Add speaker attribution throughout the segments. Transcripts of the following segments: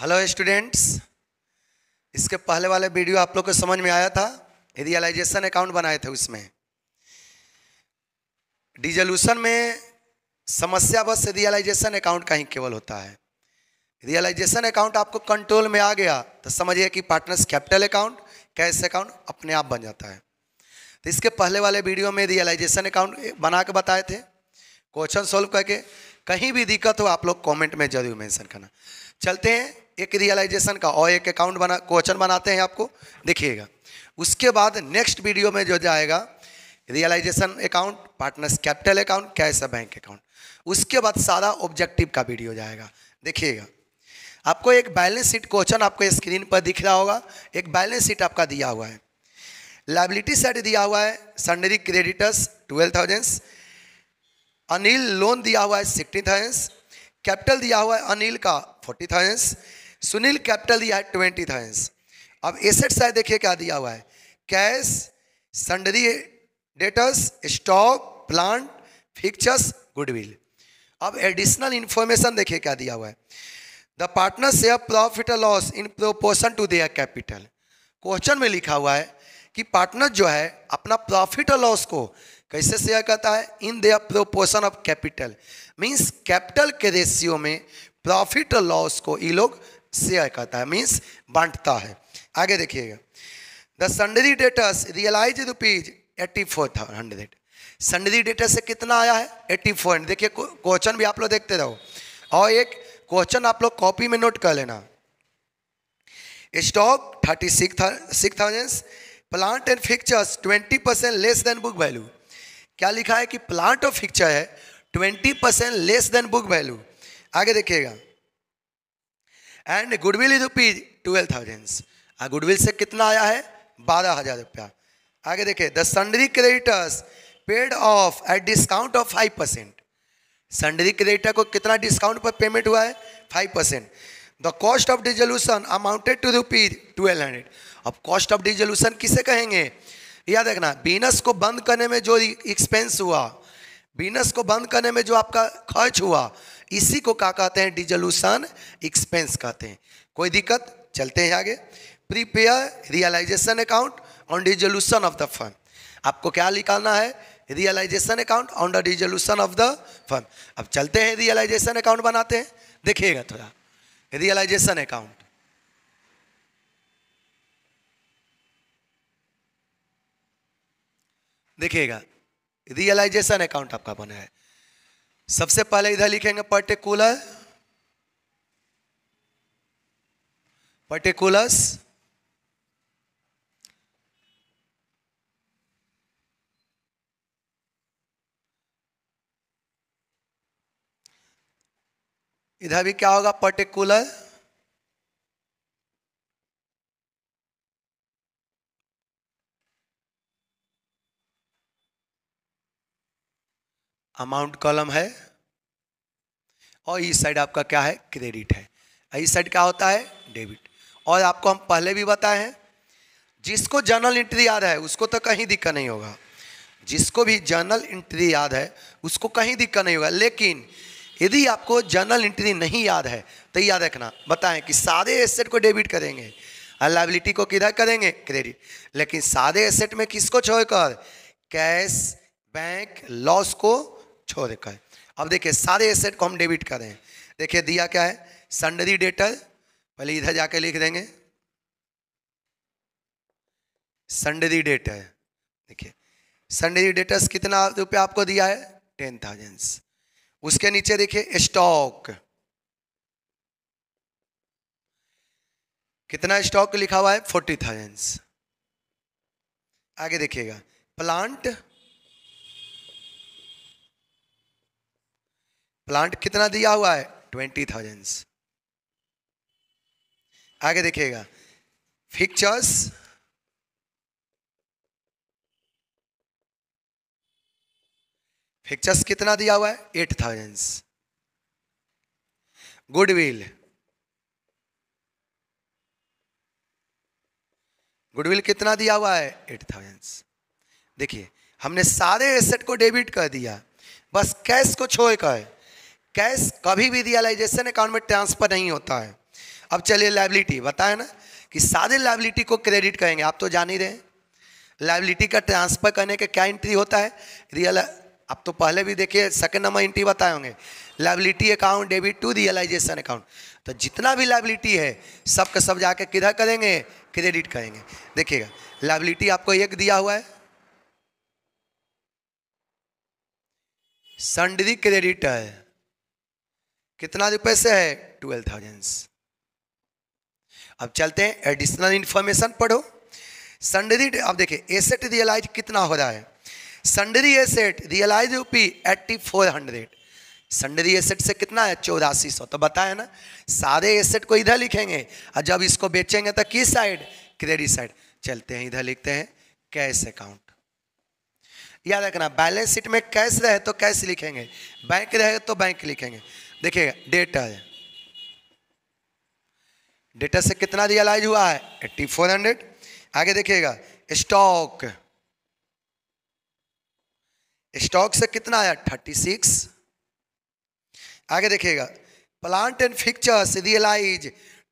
Speaker 1: hello students इसके पहले वाले वीडियो आप लोग को समझ में आया था रियलाइजेशन अकाउंट बनाए थे उसमें डिजोल्यूशन में समस्या बस रियलाइजेशन अकाउंट का ही केवल होता है रियलाइजेशन अकाउंट आपको कंट्रोल में आ गया तो समझिए कि partners capital account cash account अपने आप बन जाता है तो इसके पहले वाले वीडियो में रियलाइजेशन अकाउंट बना के बताए थे क्वेश्चन सॉल्व करके कहीं भी दिक्कत हो आप लोग कमेंट में जरूर मेंशन करना चलते हैं एक रियलाइजेशन का और एक अकाउंट बना क्वेश्चन बनाते हैं आपको देखिएगा उसके बाद नेक्स्ट वीडियो में जो जाएगा realisation account partners capital account cash bank account उसके बाद सारा ऑब्जेक्टिव का वीडियो जाएगा देखिएगा आपको एक बैलेंस शीट क्वेश्चन आपको स्क्रीन पर दिख रहा होगा एक बैलेंस शीट आपका दिया हुआ है लाइबिलिटी साइड दिया हुआ है sundry creditors twelve thousands Anil loan दिया हुआ है सिक्सटी थाउजेंड्स कैपिटल दिया हुआ है अनिल का फोर्टी थाउजेंड्स सुनील कैपिटल दिया है ट्वेंटी थाउजेंड अब एसेट साइड देखिए क्या दिया हुआ है cash sundry debts stock plant fixtures goodwill अब एडिशनल इंफॉर्मेशन देखिए क्या दिया हुआ है the partner share profit loss in proportion to their capital question में लिखा हुआ है कि पार्टनर जो है अपना प्रॉफिट और लॉस को कैसे शेयर करता है in their proportion of capital means capital के रेशियो में प्रॉफिट और लॉस को ये लोग शेयर करता है मीन्स बांटता है आगे देखिएगा the sundry debts realise rupees eighty four hundred sundry debts से कितना आया है एट्टी फोर देखिए क्वेश्चन भी आप लोग देखते रहो और एक क्वेश्चन आप लोग कॉपी में नोट कर लेना stock thirty six six thousand plant and fixtures twenty percent less than book value क्या लिखा है कि प्लांट और फिक्चर है twenty percent less than book value आगे देखिएगा and goodwill is rupees twelve thousands goodwill से कितना आया है बारह हजार रुपया आगे देखिए the sundry creditors paid off at discount of five percent sundry creditor को कितना डिस्काउंट पर पेमेंट हुआ है five percent the cost of dissolution amounted to rupees twelve hundred अब कॉस्ट ऑफ डिजोल्यूशन किसे कहेंगे याद रखना बीनस को बंद करने में जो एक्सपेंस हुआ बीनस को बंद करने में जो आपका खर्च हुआ इसी को क्या कहते हैं डिजोल्यूशन एक्सपेंस कहते हैं कोई दिक्कत चलते हैं आगे prepare realisation account on dissolution of the firm आपको क्या निकालना है realisation account on the dissolution of the firm अब चलते हैं रियलाइजेशन अकाउंट बनाते हैं देखिएगा थोड़ा रियलाइजेशन अकाउंट देखिएगा रियलाइजेशन अकाउंट आपका बना है सबसे पहले इधर लिखेंगे पर्टिकुलर पर्टिकुलर्स इधर भी क्या होगा पर्टिकुलर अमाउंट कॉलम है और इस साइड आपका क्या है क्रेडिट है इस साइड क्या होता है डेबिट और आपको हम पहले भी बताए हैं जिसको जर्नल एंट्री याद है उसको तो कहीं दिक्कत नहीं होगा जिसको भी जर्नल एंट्री याद है उसको कहीं दिक्कत नहीं होगा लेकिन यदि आपको जर्नल एंट्री नहीं याद है तो याद रखना बताएं कि सारे एसेट को डेबिट करेंगे और लाइबिलिटी को किधर करेंगे क्रेडिट लेकिन सारे एसेट में किसको छोड़कर कैश बैंक लॉस को छः रखा है अब देखिए सारे एसेट को हम डेबिट कर रहे हैं देखिए दिया क्या है संडरी डेटर पहले इधर जाके लिख देंगे संडरी डेटर देखिए संडरी डेटर्स कितना रुपया आपको दिया है टेन थाउजेंड उसके नीचे देखिए स्टॉक कितना स्टॉक लिखा हुआ है फोर्टी थाउजेंड आगे देखिएगा प्लांट प्लांट कितना दिया हुआ है ट्वेंटी थाउजेंड्स आगे देखिएगा फिक्चर्स फिक्चर्स कितना दिया हुआ है एट थाउजेंड्स गुडविल गुडविल कितना दिया हुआ है एट थाउजेंड्स देखिए हमने सारे एसेट को डेबिट कर दिया बस कैश को छोड़कर कैश कभी भी रियलाइजेशन अकाउंट में ट्रांसफर नहीं होता है अब चलिए लाइबिलिटी बताए ना कि सारे लाइबिलिटी को क्रेडिट करेंगे आप तो जान ही रहे लाइबिलिटी का ट्रांसफर करने का क्या एंट्री होता है रियल आप तो पहले भी देखिए सेकेंड नंबर एंट्री बताए होंगे liability account debit to realisation account तो जितना भी लाइबिलिटी है सब का सब जाके किधर करेंगे क्रेडिट करेंगे देखिएगा लाइबिलिटी आपको एक दिया हुआ है संडरी क्रेडिट है कितना रुपए से है ट्वेल्व थाउजेंड अब चलते हैं एडिशनल इंफॉर्मेशन पढ़ो संडरी अब देखिए एसेट रियलाइज कितना हो रहा है sundry asset realise rupee eighty four hundred sundry asset से कितना है चौरासी सौ तो बताए ना सारे एसेट को इधर लिखेंगे और जब इसको बेचेंगे तो किस साइड क्रेडिट साइड चलते हैं इधर लिखते हैं कैश अकाउंट याद रखना बैलेंस शीट में कैश रहे तो कैश लिखेंगे बैंक रहे तो बैंक लिखेंगे देखिएगा डेटा डेटा से कितना रियलाइज हुआ है एट्टी फोर हंड्रेड आगे देखिएगा स्टॉक स्टॉक से कितना आया थर्टी सिक्स आगे देखिएगा plant and fixtures realise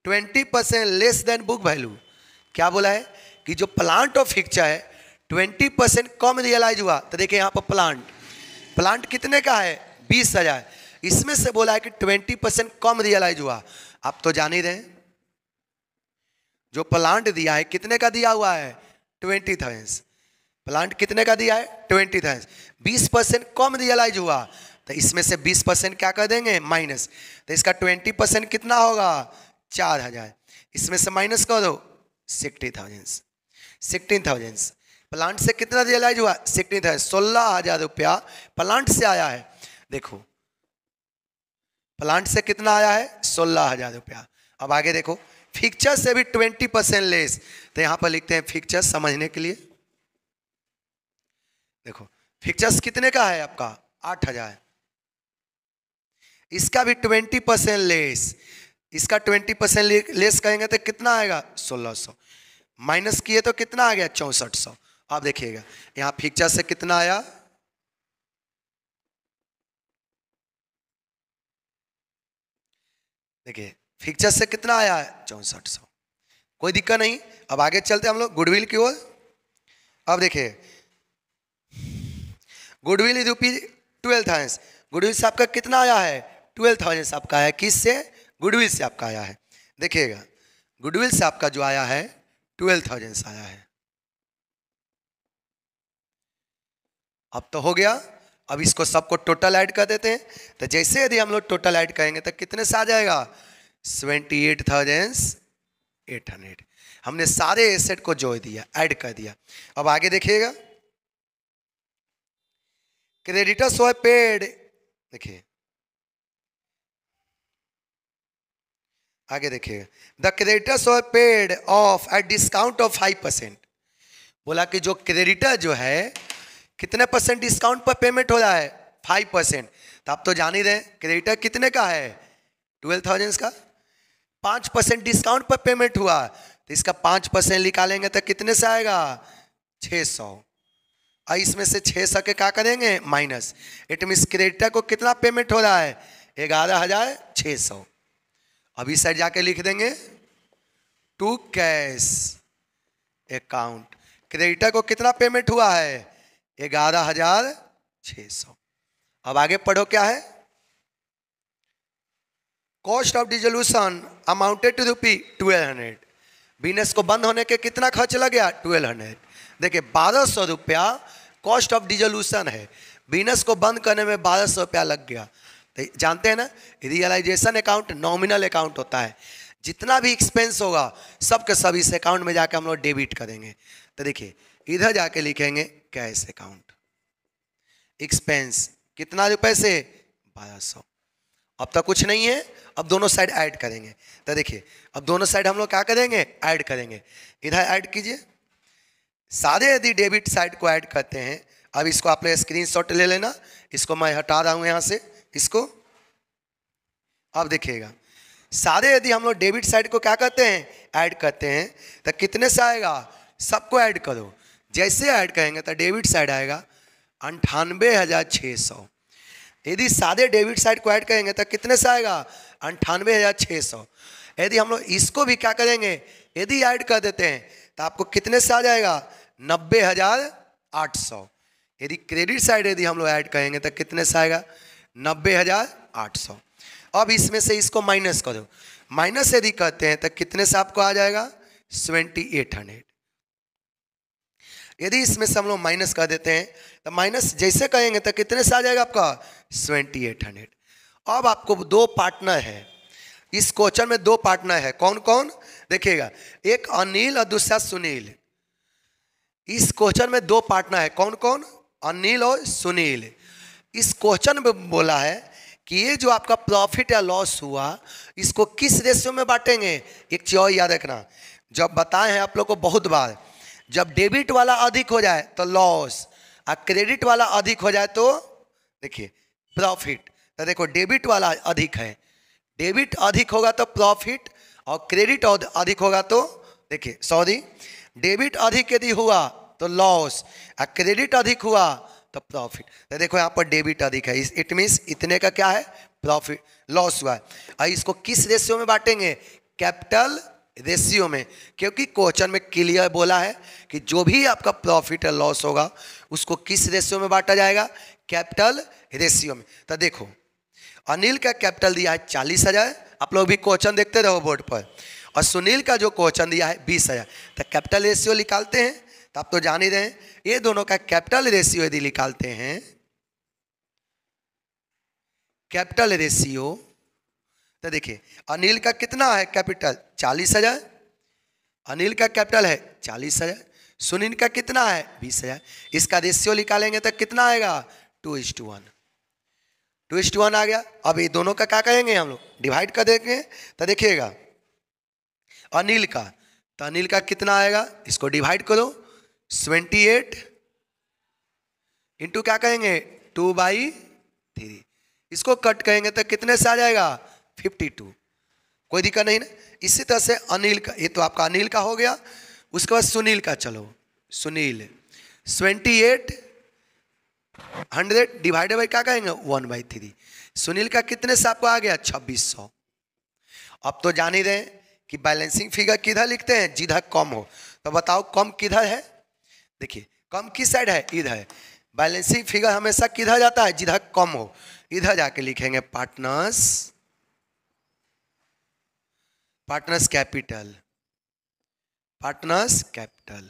Speaker 1: twenty percent less than book value क्या बोला है कि जो प्लांट और फिक्चर है ट्वेंटी परसेंट कम रियलाइज हुआ तो देखिए यहाँ पर प्लांट प्लांट कितने का है बीस हजार इसमें से बोला है कि ट्वेंटी परसेंट कम रियलाइज हुआ आप तो जान ही रहे जो प्लांट दिया है कितने का दिया हुआ है ट्वेंटी थाउजेंड प्लांट कितने का दिया है ट्वेंटी थाउजेंड बीस परसेंट कम रियलाइज हुआ तो इसमें से बीस परसेंट क्या कर देंगे माइनस तो इसका ट्वेंटी परसेंट कितना होगा चार हजार इसमें से माइनस कर दो sixty thousand sixteen thousand plant से कितना रियलाइज हुआ सिक्सटीन थाउजेंड सोलह हजार रुपया प्लांट से आया है देखो प्लांट से कितना आया है सोलह हजार रुपया अब आगे देखो फिक्चर से भी ट्वेंटी परसेंट लेस तो यहां पर लिखते हैं फिक्चर समझने के लिए देखो फिक्चर्स कितने का है आपका आठ हजार इसका भी ट्वेंटी परसेंट लेस इसका ट्वेंटी परसेंट लेस कहेंगे तो कितना आएगा सोलह सौ माइनस किए तो कितना आ गया चौसठ सौ आप देखिएगा यहाँ फिक्चर से कितना आया देखिए फिक्चर से कितना आया है चौंसठ सौ कोई दिक्कत नहीं अब आगे चलते हम लोग गुडविल की ओर अब देखिए goodwill is twelve thousand goodwill से आपका कितना आया है ट्वेल्व थाउजेंड से आपका आया किस से गुडविल से आपका आया है देखिएगा गुडविल से आपका जो आया है ट्वेल्व थाउजेंड से आया है अब तो हो गया अब इसको सबको टोटल ऐड कर देते हैं तो जैसे यदि हम लोग टोटल ऐड करेंगे तो कितने से आ जाएगा seventy eight thousand eight hundred हमने सारे एसेट को जोड़ दिया ऐड कर दिया अब आगे देखिएगा क्रेडिटर्स हुआ पेड देखिए आगे देखिएगा द क्रेडिटर्स और paid off at discount of five percent बोला कि जो क्रेडिटर जो है कितने परसेंट डिस्काउंट पर पेमेंट हो रहा है फाइव परसेंट तो आप तो जान ही रहे क्रेडिटर कितने का है ट्वेल्व थाउजेंड का पाँच परसेंट डिस्काउंट पर पेमेंट हुआ तो इसका पाँच परसेंट निकालेंगे तो कितने से आएगा छः सौ और इसमें से छः सौ के क्या करेंगे माइनस इट मीन्स क्रेडिटर को कितना पेमेंट हो रहा है ग्यारह हज़ार छः सौ अभी सर जाके लिख देंगे टू कैश अकाउंट क्रेडिटर को कितना पेमेंट हुआ है ग्यारह हजार छह सौ अब आगे पढ़ो क्या है cost of dissolution amounted to rupee twelve hundred business को बंद होने के कितना खर्च लग गया ट्वेल्व हंड्रेड देखिए बारह सौ रुपया कॉस्ट ऑफ डिजोल्यूशन है बिजनेस को बंद करने में बारह सौ रुपया लग गया तो जानते हैं ना रियलाइजेशन अकाउंट नॉमिनल अकाउंट होता है जितना भी एक्सपेंस होगा सबके सब इस अकाउंट में जाकर हम लोग डेबिट करेंगे तो देखिए इधर जाके लिखेंगे कैश अकाउंट एक्सपेंस कितना रुपए से बारह सौ अब तक कुछ नहीं है अब दोनों साइड ऐड करेंगे तो देखिए अब दोनों साइड हम लोग क्या करेंगे ऐड करेंगे इधर ऐड कीजिए सारे यदि डेबिट साइड को ऐड करते हैं अब इसको आप लोग स्क्रीन ले लेना इसको मैं हटा रहा हूँ यहाँ से इसको अब देखिएगा सारे यदि हम लोग डेबिट साइड को क्या करते हैं ऐड करते हैं तो कितने से आएगा सबको ऐड करो जैसे ऐड कहेंगे तो डेबिट साइड आएगा अंठानवे हज़ार छः सौ यदि सादे डेबिट साइड को ऐड करेंगे तो कितने से आएगा अंठानवे हज़ार छः सौ यदि हम लोग इसको भी क्या करेंगे यदि ऐड कर देते हैं तो आपको कितने से आ जाएगा नब्बे हज़ार आठ सौ यदि क्रेडिट साइड यदि हम लोग ऐड करेंगे तो कितने से आएगा नब्बे हज़ार आठ सौ अब इसमें से इसको माइनस करो माइनस यदि करते हैं तो कितने से आपको आ जाएगा सेवेंटी एट हंड्रेड यदि इसमें से हम लोग माइनस कर देते हैं तो माइनस जैसे कहेंगे तो कितने से आ जाएगा आपका सेवेंटी एट हंड्रेड अब आपको दो पार्टनर है इस क्वेश्चन में दो पार्टनर है कौन कौन देखिएगा एक अनिल और दूसरा सुनील इस क्वेश्चन में दो पार्टनर है कौन कौन अनिल और सुनील इस क्वेश्चन में बोला है कि ये जो आपका प्रॉफिट या लॉस हुआ इसको किस रेशियो में बांटेंगे एक चीज और याद रखना जब बताए हैं आप लोग को बहुत बार जब डेबिट वाला अधिक हो जाए तो लॉस और क्रेडिट वाला अधिक हो जाए तो देखिए प्रॉफिट तो देखो डेबिट वाला अधिक है डेबिट अधिक होगा तो प्रॉफिट और क्रेडिट अधिक होगा तो देखिए सॉरी डेबिट अधिक यदि हुआ तो लॉस और क्रेडिट अधिक हुआ तो प्रॉफिट तो देखो यहाँ पर डेबिट अधिक है इट मीन्स इतने का क्या है प्रॉफिट लॉस हुआ है और इसको किस रेशियो में बांटेंगे कैपिटल रेशियो में क्योंकि क्वेश्चन में क्लियर बोला है कि जो भी आपका प्रॉफिट या लॉस होगा उसको किस रेशियो में बांटा जाएगा कैपिटल रेशियो में तो देखो अनिल का कैपिटल दिया है चालीस हज़ार आप लोग भी क्वेश्चन देखते रहो बोर्ड पर और सुनील का जो क्वेश्चन दिया है बीस हज़ार तो कैपिटल रेशियो निकालते हैं तो आप तो जान ही रहे ये दोनों का कैपिटल रेशियो यदि निकालते हैं कैपिटल रेशियो तो देखिए अनिल का कितना है कैपिटल चालीस हजार अनिल का कैपिटल है चालीस हजार सुनील का कितना है बीस हजार इसका रेशियो निकालेंगे तो कितना आएगा two is to one two is to one आ गया अब ये दोनों का क्या कहेंगे हम लोग डिवाइड कर देंगे तो देखिएगा अनिल का तो अनिल का कितना आएगा इसको डिवाइड करो सेवेंटी एट इंटू क्या कहेंगे टू बाई थ्री इसको कट कहेंगे तो कितने से आ जाएगा फिफ्टी टू कोई दिक्कत नहीं ना इसी तरह से अनिल का ये तो आपका अनिल का हो गया उसके बाद सुनील का चलो Sunil twenty eight hundred divided by क्या कहेंगे वन बाई थ्री सुनील का कितने से आपको आ गया छब्बीस सौ अब तो जान ही रहे कि बैलेंसिंग फिगर किधर लिखते हैं जिधर कम हो तो बताओ कम किधर है देखिए कम किस साइड है इधर बैलेंसिंग फिगर हमेशा किधर जाता है जिधर कम हो इधर जाके लिखेंगे partners partners capital partners capital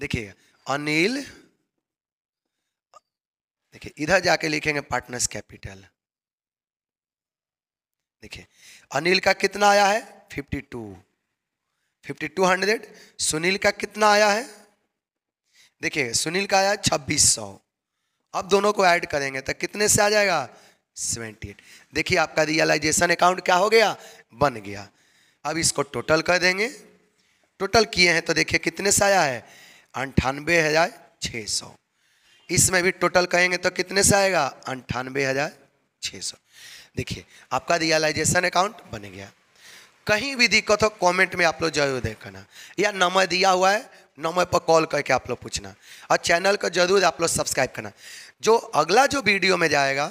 Speaker 1: देखिए अनिल देखिए इधर जाके लिखेंगे पार्टनर्स कैपिटल देखिए अनिल का कितना आया है fifty two fifty two hundred Sunil का कितना आया है देखिए सुनील का आया छब्बीस सौ अब दोनों को ऐड करेंगे तो कितने से आ जाएगा सेवेंटी एट देखिए आपका रियलाइजेशन अकाउंट क्या हो गया बन गया अब इसको टोटल कर देंगे टोटल किए हैं तो देखिए कितने से आया है अंठानवे हज़ार छः सौ इसमें भी टोटल कहेंगे तो कितने से आएगा अंठानवे हज़ार छः सौ देखिए आपका रियलाइजेशन अकाउंट बन गया कहीं भी दिक्कत हो कमेंट में आप लोग जरूर देखना या नंबर दिया हुआ है नंबर पर कॉल करके आप लोग पूछना और चैनल को जरूर आप लोग सब्सक्राइब करना जो अगला जो वीडियो में जाएगा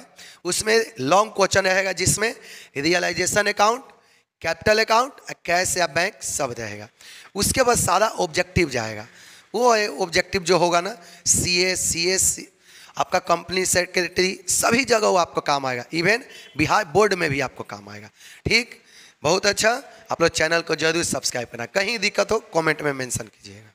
Speaker 1: उसमें लॉन्ग क्वेश्चन रहेगा जिसमें realisation account capital account cash या बैंक सब रहेगा उसके बाद सारा ऑब्जेक्टिव जाएगा वो ऑब्जेक्टिव जो होगा ना सी ए सी एस आपका कंपनी सेक्रेटरी सभी जगह वो आपको काम आएगा इवन बिहार बोर्ड में भी आपको काम आएगा ठीक बहुत अच्छा आप लोग चैनल को जरूर सब्सक्राइब करना कहीं दिक्कत हो कमेंट में मेंशन कीजिएगा